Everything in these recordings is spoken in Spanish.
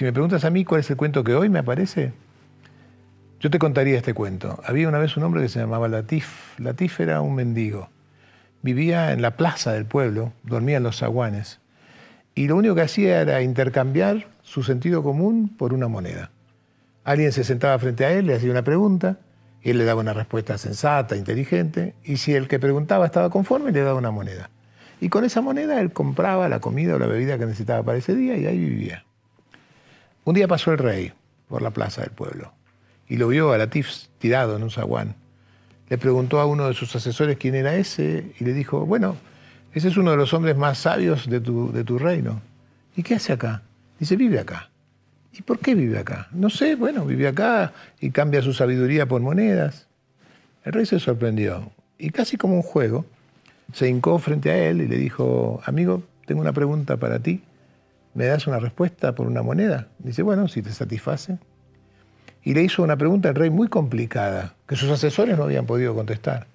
Si me preguntas a mí cuál es el cuento que hoy me aparece, yo te contaría este cuento. Había una vez un hombre que se llamaba Latif. Latif era un mendigo. Vivía en la plaza del pueblo, dormía en los zaguanes. Y lo único que hacía era intercambiar su sentido común por una moneda. Alguien se sentaba frente a él, le hacía una pregunta, y él le daba una respuesta sensata, inteligente, y si el que preguntaba estaba conforme, le daba una moneda. Y con esa moneda él compraba la comida o la bebida que necesitaba para ese día y ahí vivía. Un día pasó el rey por la plaza del pueblo y lo vio a Latif tirado en un zaguán. Le preguntó a uno de sus asesores quién era ese y le dijo, bueno, ese es uno de los hombres más sabios de tu, de tu reino. ¿Y qué hace acá? Dice, vive acá. ¿Y por qué vive acá? No sé, bueno, vive acá y cambia su sabiduría por monedas. El rey se sorprendió y casi como un juego, se hincó frente a él y le dijo, amigo, tengo una pregunta para ti ¿Me das una respuesta por una moneda? Dice, bueno, si te satisface. Y le hizo una pregunta al rey muy complicada, que sus asesores no habían podido contestar.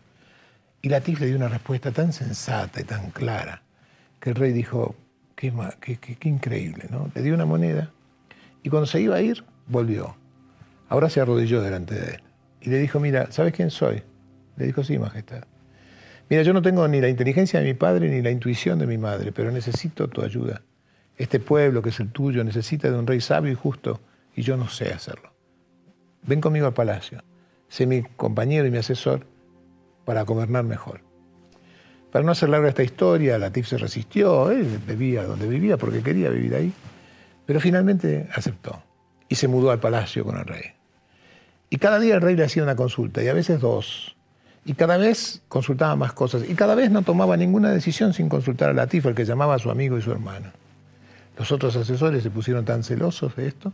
Y la Latif le dio una respuesta tan sensata y tan clara, que el rey dijo, qué, qué increíble, ¿no? Le dio una moneda. Y cuando se iba a ir, volvió. Ahora se arrodilló delante de él. Y le dijo, mira, ¿sabes quién soy? Le dijo, sí, Majestad. Mira, yo no tengo ni la inteligencia de mi padre ni la intuición de mi madre, pero necesito tu ayuda. Este pueblo que es el tuyo necesita de un rey sabio y justo, y yo no sé hacerlo. Ven conmigo al palacio, sé mi compañero y mi asesor para gobernar mejor. Para no hacer larga esta historia, Latif se resistió, él vivía donde vivía porque quería vivir ahí, pero finalmente aceptó y se mudó al palacio con el rey. Y cada día el rey le hacía una consulta, y a veces dos. Y cada vez consultaba más cosas. Y cada vez no tomaba ninguna decisión sin consultar a Latif, el que llamaba a su amigo y su hermano. Los otros asesores se pusieron tan celosos de esto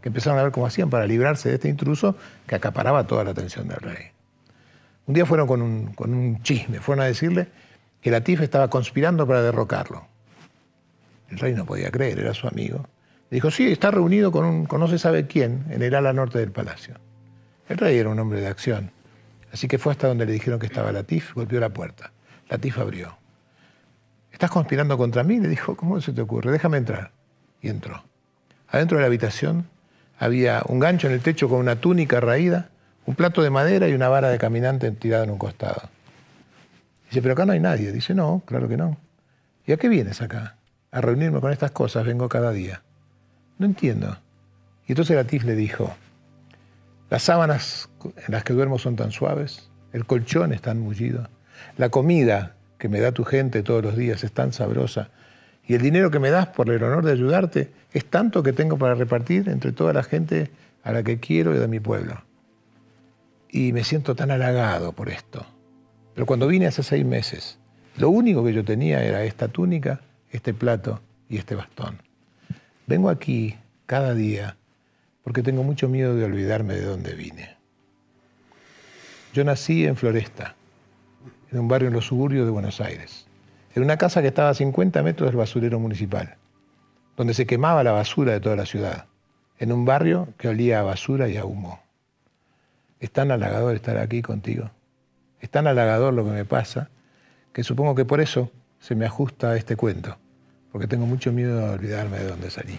que empezaron a ver cómo hacían para librarse de este intruso que acaparaba toda la atención del rey. Un día fueron con un, chisme, fueron a decirle que Latif estaba conspirando para derrocarlo. El rey no podía creer, era su amigo. Le dijo, sí, está reunido con, un, con no se sabe quién en el ala norte del palacio. El rey era un hombre de acción, así que fue hasta donde le dijeron que estaba Latif, golpeó la puerta. Latif abrió. ¿Estás conspirando contra mí? Le dijo, ¿cómo se te ocurre? Déjame entrar. Y entró. Adentro de la habitación había un gancho en el techo con una túnica raída, un plato de madera y una vara de caminante tirada en un costado. Dice, pero acá no hay nadie. Dice, no, claro que no. ¿Y a qué vienes acá? A reunirme con estas cosas, vengo cada día. No entiendo. Y entonces Latif le dijo, las sábanas en las que duermo son tan suaves, el colchón es tan mullido, la comida que me da tu gente todos los días es tan sabrosa y el dinero que me das por el honor de ayudarte es tanto que tengo para repartir entre toda la gente a la que quiero y de mi pueblo. Y me siento tan halagado por esto. Pero cuando vine hace seis meses, lo único que yo tenía era esta túnica, este plato y este bastón. Vengo aquí cada día porque tengo mucho miedo de olvidarme de dónde vine. Yo nací en Floresta, en un barrio en los suburbios de Buenos Aires. en una casa que estaba a 50 metros del basurero municipal, donde se quemaba la basura de toda la ciudad, en un barrio que olía a basura y a humo. Es tan halagador estar aquí contigo. Es tan halagador lo que me pasa, que supongo que por eso se me ajusta a este cuento, porque tengo mucho miedo de olvidarme de dónde salí.